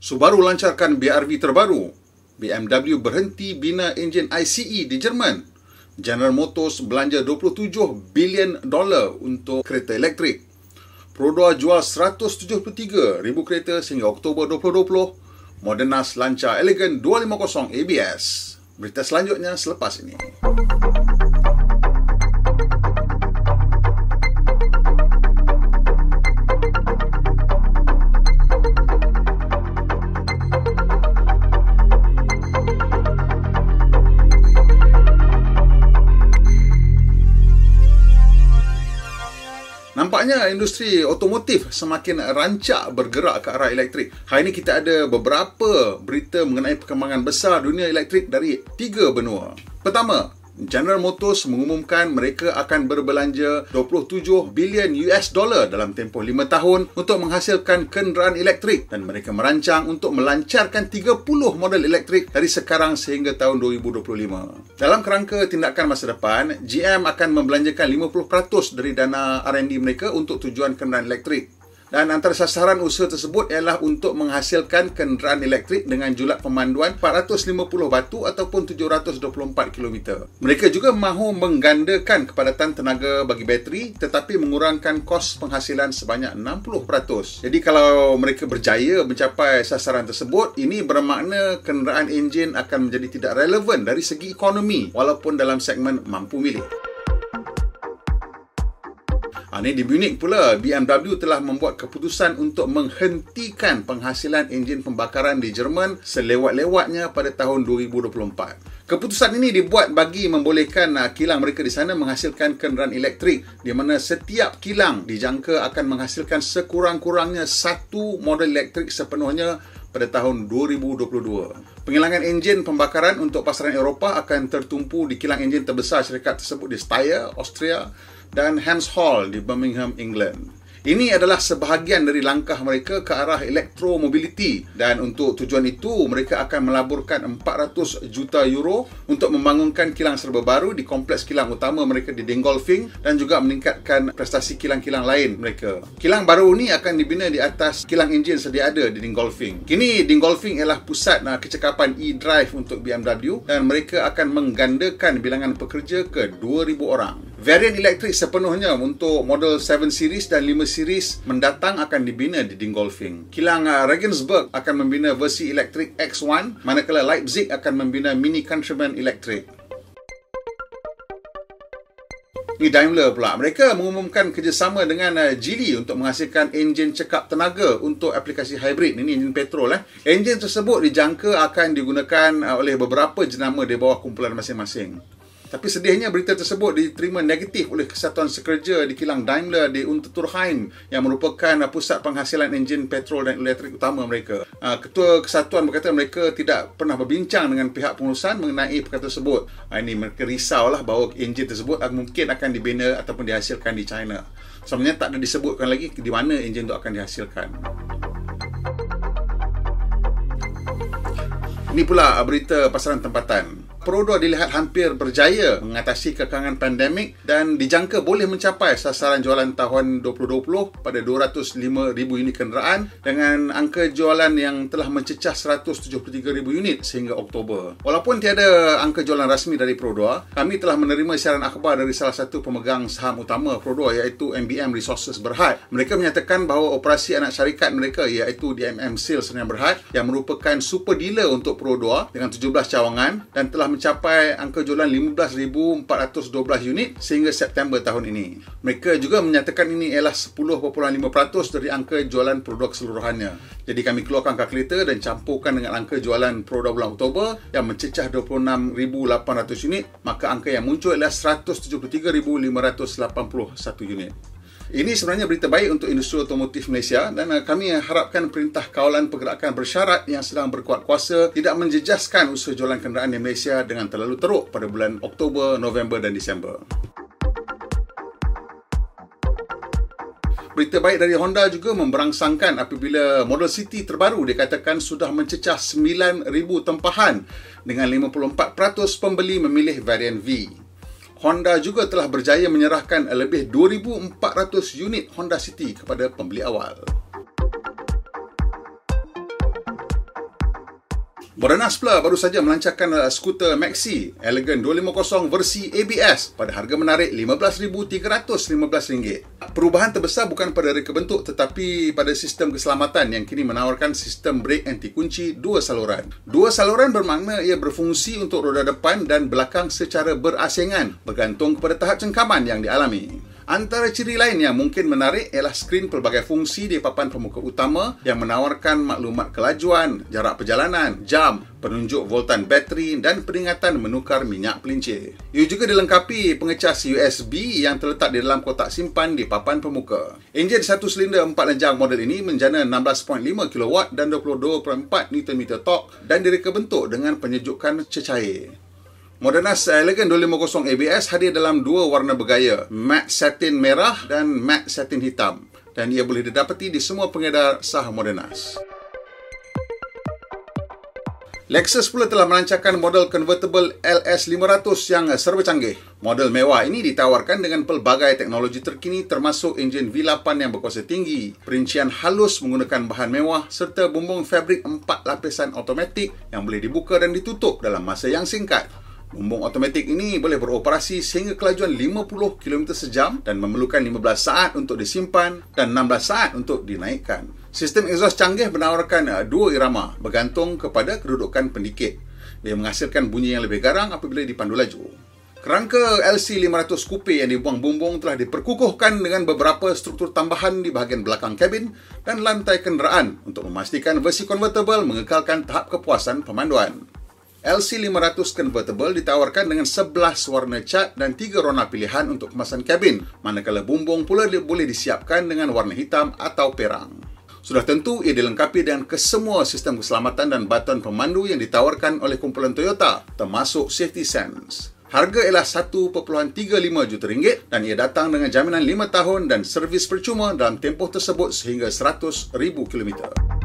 Subaru lancarkan BRV terbaru. BMW berhenti bina enjin ICE di Jerman. General Motors belanja 27 bilion dolar untuk kereta elektrik. Prodoa jual 173 ribu kereta sehingga Oktober 2020. Moderna lancar Elegant 250 ABS. Berita selanjutnya selepas ini. Sebenarnya industri otomotif semakin rancak bergerak ke arah elektrik. Hari ini kita ada beberapa berita mengenai perkembangan besar dunia elektrik dari tiga benua. Pertama, General Motors mengumumkan mereka akan berbelanja 27 bilion US dollar dalam tempoh 5 tahun untuk menghasilkan kenderaan elektrik dan mereka merancang untuk melancarkan 30 model elektrik dari sekarang sehingga tahun 2025. Dalam kerangka tindakan masa depan, GM akan membelanjakan 50% dari dana R&D mereka untuk tujuan kenderaan elektrik dan antara sasaran usaha tersebut ialah untuk menghasilkan kenderaan elektrik dengan julat pemanduan 450 batu ataupun 724 km. Mereka juga mahu menggandakan kepadatan tenaga bagi bateri tetapi mengurangkan kos penghasilan sebanyak 60%. Jadi kalau mereka berjaya mencapai sasaran tersebut, ini bermakna kenderaan enjin akan menjadi tidak relevan dari segi ekonomi walaupun dalam segmen mampu milik. Ah, ni di Munich pula BMW telah membuat keputusan untuk menghentikan penghasilan enjin pembakaran di Jerman selewat-lewatnya pada tahun 2024. Keputusan ini dibuat bagi membolehkan ah, kilang mereka di sana menghasilkan kenderaan elektrik di mana setiap kilang dijangka akan menghasilkan sekurang-kurangnya satu model elektrik sepenuhnya pada tahun 2022. Pengilangan enjin pembakaran untuk pasaran Eropah akan tertumpu di kilang enjin terbesar syarikat tersebut di Steyr, Austria dan Hams Hall di Birmingham, England. Ini adalah sebahagian dari langkah mereka ke arah elektromobiliti dan untuk tujuan itu mereka akan melaburkan 400 juta euro untuk membangunkan kilang serba baru di kompleks kilang utama mereka di Dingolfing dan juga meningkatkan prestasi kilang-kilang lain mereka. Kilang baru ini akan dibina di atas kilang enjin sedia ada di Dingolfing. Kini Dingolfing ialah pusat nah, kecekapan e-drive untuk BMW dan mereka akan menggandakan bilangan pekerja ke 2,000 orang. Varian elektrik sepenuhnya untuk model 7 series dan 5 series mendatang akan dibina di Dingolfing. Kilang uh, Regensburg akan membina versi elektrik X1, manakala Leipzig akan membina Mini Countryman Electric. Ni Daimler pula. Mereka mengumumkan kerjasama dengan uh, Geely untuk menghasilkan enjin cekap tenaga untuk aplikasi hybrid. Ini enjin petrol eh. Enjin tersebut dijangka akan digunakan uh, oleh beberapa jenama di bawah kumpulan masing-masing. Tapi sedihnya berita tersebut diterima negatif oleh Kesatuan Sekerja di kilang Daimler di Unterturheim yang merupakan pusat penghasilan enjin petrol dan elektrik utama mereka. Ah, Ketua Kesatuan berkata mereka tidak pernah berbincang dengan pihak pengurusan mengenai perkara tersebut. Ah, ini mereka lah bahawa enjin tersebut mungkin akan dibina ataupun dihasilkan di China. Sebenarnya tak ada disebutkan lagi di mana enjin itu akan dihasilkan. Ini pula berita pasaran tempatan. Prodo dilihat hampir berjaya mengatasi kekangan pandemik dan dijangka boleh mencapai sasaran jualan tahun 2020 pada 205,000 unit kenderaan dengan angka jualan yang telah mencecah 173,000 unit sehingga Oktober. Walaupun tiada angka jualan rasmi dari Prodo, kami telah menerima siaran akhbar dari salah satu pemegang saham utama Prodo iaitu MBM Resources Berhad. Mereka menyatakan bahawa operasi anak syarikat mereka iaitu DMM Sales Senian Berhad yang merupakan super dealer untuk Prodo dengan 17 cawangan dan telah mencapai angka jualan 15,412 unit sehingga September tahun ini. Mereka juga menyatakan ini ialah 10.5% dari angka jualan produk seluruhannya. Jadi kami keluarkan kalkulator dan campurkan dengan angka jualan produk bulan Oktober yang mencecah 26,800 unit, maka angka yang muncul ialah 173,581 unit. Ini sebenarnya berita baik untuk industri otomotif Malaysia dan eh, kami harapkan perintah kawalan pergerakan bersyarat yang sedang berkuat kuasa tidak menjejaskan usaha jualan kenderaan di Malaysia dengan terlalu teruk pada bulan Oktober, November dan Disember. Berita baik dari Honda juga memberangsangkan apabila model City terbaru dikatakan sudah mencecah 9,000 tempahan dengan 54% pembeli memilih varian V. Honda juga telah berjaya menyerahkan lebih 2400 unit Honda City kepada pembeli awal. Moderna Spla baru saja melancarkan uh, skuter Maxi Elegant 250 versi ABS pada harga menarik RM15,315. Perubahan terbesar bukan pada reka bentuk tetapi pada sistem keselamatan yang kini menawarkan sistem brake anti kunci dua saluran. Dua saluran bermakna ia berfungsi untuk roda depan dan belakang secara berasingan bergantung kepada tahap cengkaman yang dialami. Antara ciri lain yang mungkin menarik ialah skrin pelbagai fungsi di papan pemuka utama yang menawarkan maklumat kelajuan, jarak perjalanan, jam, penunjuk voltan bateri dan peringatan menukar minyak pelincir. Ia juga dilengkapi pengecas USB yang terletak di dalam kotak simpan di papan pemuka. Enjin satu silinder empat lenjang model ini menjana 16.5 kW dan 22.4 Nm torque dan direka bentuk dengan penyejukan cecair. Moderna Elegant 250 ABS hadir dalam dua warna bergaya, matte satin merah dan matte satin hitam dan ia boleh didapati di semua pengedar sah Modernas. Lexus pula telah merancangkan model convertible LS500 yang serba canggih. Model mewah ini ditawarkan dengan pelbagai teknologi terkini termasuk enjin V8 yang berkuasa tinggi, perincian halus menggunakan bahan mewah serta bumbung fabrik 4 lapisan otomatik yang boleh dibuka dan ditutup dalam masa yang singkat. Bumbung otomatik ini boleh beroperasi sehingga kelajuan 50 km sejam dan memerlukan 15 saat untuk disimpan dan 16 saat untuk dinaikkan. Sistem exhaust canggih menawarkan uh, dua irama bergantung kepada kedudukan pendikit. Ia menghasilkan bunyi yang lebih garang apabila dipandu laju. Kerangka LC500 Coupe yang dibuang bumbung telah diperkukuhkan dengan beberapa struktur tambahan di bahagian belakang kabin dan lantai kenderaan untuk memastikan versi convertible mengekalkan tahap kepuasan pemanduan. LC500 Convertible ditawarkan dengan 11 warna cat dan 3 rona pilihan untuk kemasan kabin manakala bumbung pula boleh disiapkan dengan warna hitam atau perang. Sudah tentu ia dilengkapi dengan kesemua sistem keselamatan dan button pemandu yang ditawarkan oleh kumpulan Toyota termasuk Safety Sense. Harga ialah 1.35 juta ringgit dan ia datang dengan jaminan 5 tahun dan servis percuma dalam tempoh tersebut sehingga 100,000 kilometer.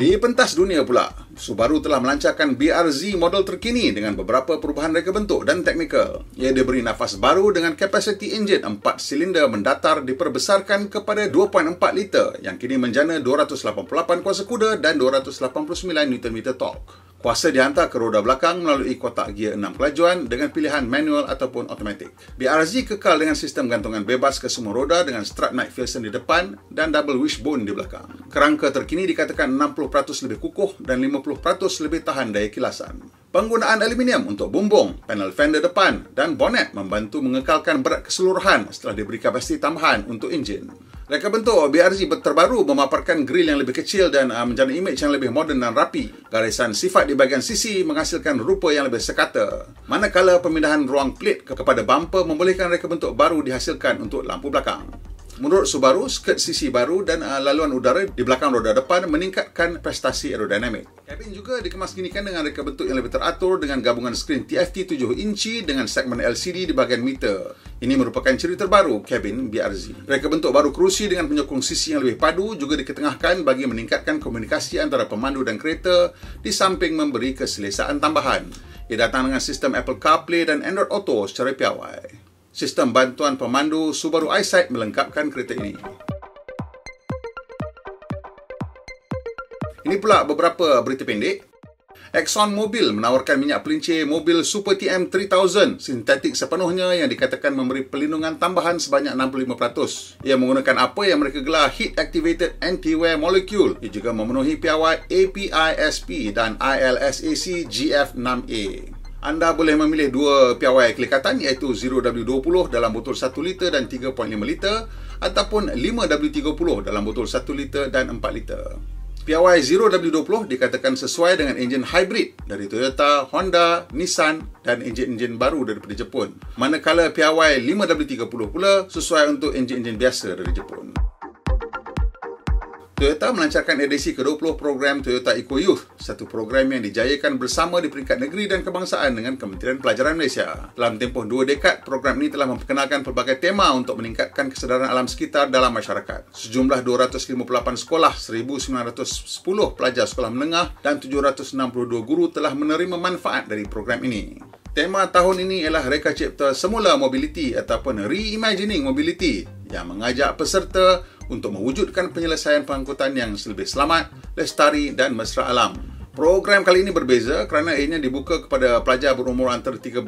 Di pentas dunia pula, Subaru telah melancarkan BRZ model terkini dengan beberapa perubahan reka bentuk dan teknikal. Ia diberi nafas baru dengan kapasiti enjin 4 silinder mendatar diperbesarkan kepada 2.4 liter yang kini menjana 288 kuasa kuda dan 289 Nm torque. Kuasa dihantar ke roda belakang melalui kotak gear 6 kelajuan dengan pilihan manual ataupun automatic. BRZ kekal dengan sistem gantungan bebas ke semua roda dengan strut Mike Filson di depan dan double wishbone di belakang. Kerangka terkini dikatakan 60% lebih kukuh dan 50% lebih tahan daya kilasan. Penggunaan aluminium untuk bumbung, panel fender depan dan bonnet membantu mengekalkan berat keseluruhan setelah diberi kapasiti tambahan untuk enjin. Mereka bentuk BRZ terbaru memaparkan grill yang lebih kecil dan uh, menjana imej yang lebih moden dan rapi. Garisan sifat di bahagian sisi menghasilkan rupa yang lebih sekata. Manakala pemindahan ruang plate kepada bumper membolehkan reka bentuk baru dihasilkan untuk lampu belakang. Menurut Subaru, skirt sisi baru dan uh, laluan udara di belakang roda depan meningkatkan prestasi aerodinamik. Kabin juga dikemas dikemaskinikan dengan reka bentuk yang lebih teratur dengan gabungan skrin TFT 7 inci dengan segmen LCD di bahagian meter. Ini merupakan ciri terbaru Kevin BRZ. Reka bentuk baru kerusi dengan penyokong sisi yang lebih padu juga diketengahkan bagi meningkatkan komunikasi antara pemandu dan kereta di samping memberi keselesaan tambahan. Ia datang dengan sistem Apple CarPlay dan Android Auto secara piawai. Sistem bantuan pemandu Subaru EyeSight melengkapkan kereta ini. Ini pula beberapa berita pendek Exxon Mobil menawarkan minyak pelincir mobil Super TM 3000 sintetik sepenuhnya yang dikatakan memberi pelindungan tambahan sebanyak 65%. Ia menggunakan apa yang mereka gelar Heat Activated Anti-Wear Molecule. Ia juga memenuhi piawai APISP dan ILSAC GF6A. Anda boleh memilih dua piawai kelekatan iaitu 0W20 dalam botol 1 liter dan 3.5 liter ataupun 5W30 dalam botol 1 liter dan 4 liter. PY020 dikatakan sesuai dengan enjin hybrid dari Toyota, Honda, Nissan dan enjin-enjin baru daripada Jepun. Manakala PY5W30 pula sesuai untuk enjin-enjin biasa dari Jepun. Toyota melancarkan edisi ke-20 program Toyota Eco Youth, satu program yang dijayakan bersama di peringkat negeri dan kebangsaan dengan Kementerian Pelajaran Malaysia. Dalam tempoh dua dekad, program ini telah memperkenalkan pelbagai tema untuk meningkatkan kesedaran alam sekitar dalam masyarakat. Sejumlah 258 sekolah, 1,910 pelajar sekolah menengah dan 762 guru telah menerima manfaat dari program ini. Tema tahun ini ialah reka cipta semula mobiliti ataupun reimagining mobiliti yang mengajak peserta untuk mewujudkan penyelesaian pengangkutan yang lebih selamat, lestari dan mesra alam. Program kali ini berbeza kerana ianya dibuka kepada pelajar berumur antara 13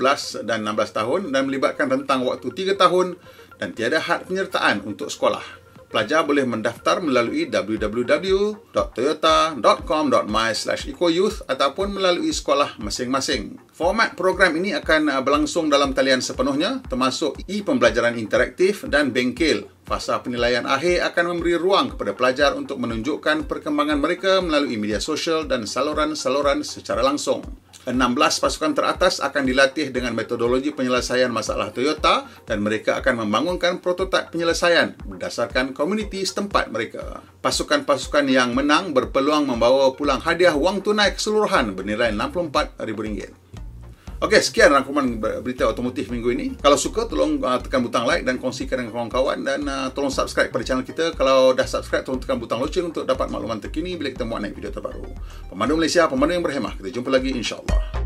dan 16 tahun dan melibatkan rentang waktu 3 tahun dan tiada had penyertaan untuk sekolah. Pelajar boleh mendaftar melalui www.toyota.com.my/ecoyouth ataupun melalui sekolah masing-masing. Format program ini akan berlangsung dalam talian sepenuhnya termasuk e-pembelajaran interaktif dan bengkel Fasa penilaian akhir akan memberi ruang kepada pelajar untuk menunjukkan perkembangan mereka melalui media sosial dan saluran-saluran secara langsung. 16 pasukan teratas akan dilatih dengan metodologi penyelesaian masalah Toyota dan mereka akan membangunkan prototip penyelesaian berdasarkan komuniti setempat mereka. Pasukan-pasukan yang menang berpeluang membawa pulang hadiah wang tunai keseluruhan bernilai RM64,000. Okey, sekian rangkuman berita otomotif minggu ini. Kalau suka, tolong uh, tekan butang like dan kongsikan dengan kawan-kawan dan uh, tolong subscribe pada channel kita. Kalau dah subscribe, tolong tekan butang lonceng untuk dapat makluman terkini bila kita muat naik video terbaru. Pemandu Malaysia, pemandu yang berhemah. Kita jumpa lagi insyaallah.